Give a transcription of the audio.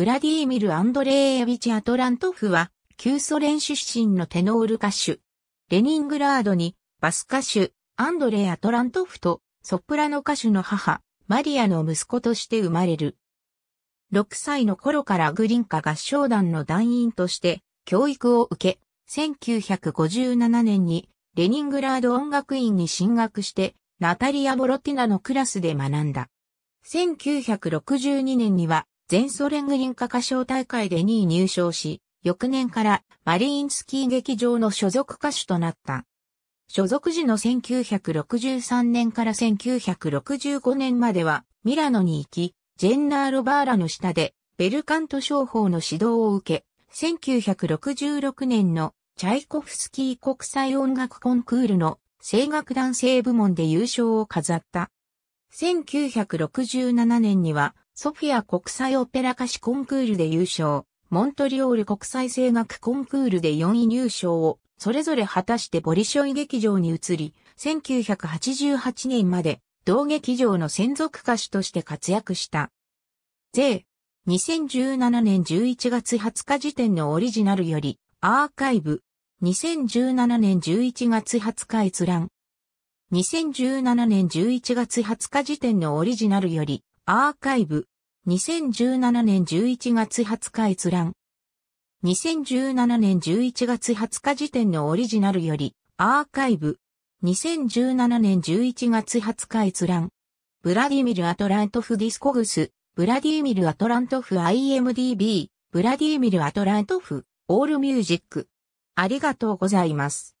ブラディーミル・アンドレーエビチ・アトラントフは、旧ソ連出身のテノール歌手。レニングラードに、バス歌手、アンドレー・アトラントフと、ソプラノ歌手の母、マリアの息子として生まれる。6歳の頃からグリンカ合唱団の団員として教育を受け、1957年にレニングラード音楽院に進学してナタリア・ボロティナのクラスで学んだ。1962年には全ソ連軍歌歌唱大会で2位入賞し、翌年からマリインスキー劇場の所属歌手となった。所属時の1963年から1965年まではミラノに行き、ジェンナーロバーラの下でベルカント商法の指導を受け、1966年のチャイコフスキー国際音楽コンクールの声楽男性部門で優勝を飾った。1967年には、ソフィア国際オペラ歌手コンクールで優勝、モントリオール国際声楽コンクールで4位入賞を、それぞれ果たしてボリショイ劇場に移り、1988年まで、同劇場の専属歌手として活躍した。税、2017年11月20日時点のオリジナルより、アーカイブ、2017年11月20日閲覧、2017年11月20日時点のオリジナルより、アーカイブ、2017年11月20日閲覧。2017年11月20日時点のオリジナルより、アーカイブ、2017年11月20日閲覧。ブラディミル・アトラントフ・ディスコグス、ブラディミル・アトラントフ IMDB、ブラディミル・アトラントフ、オールミュージック。ありがとうございます。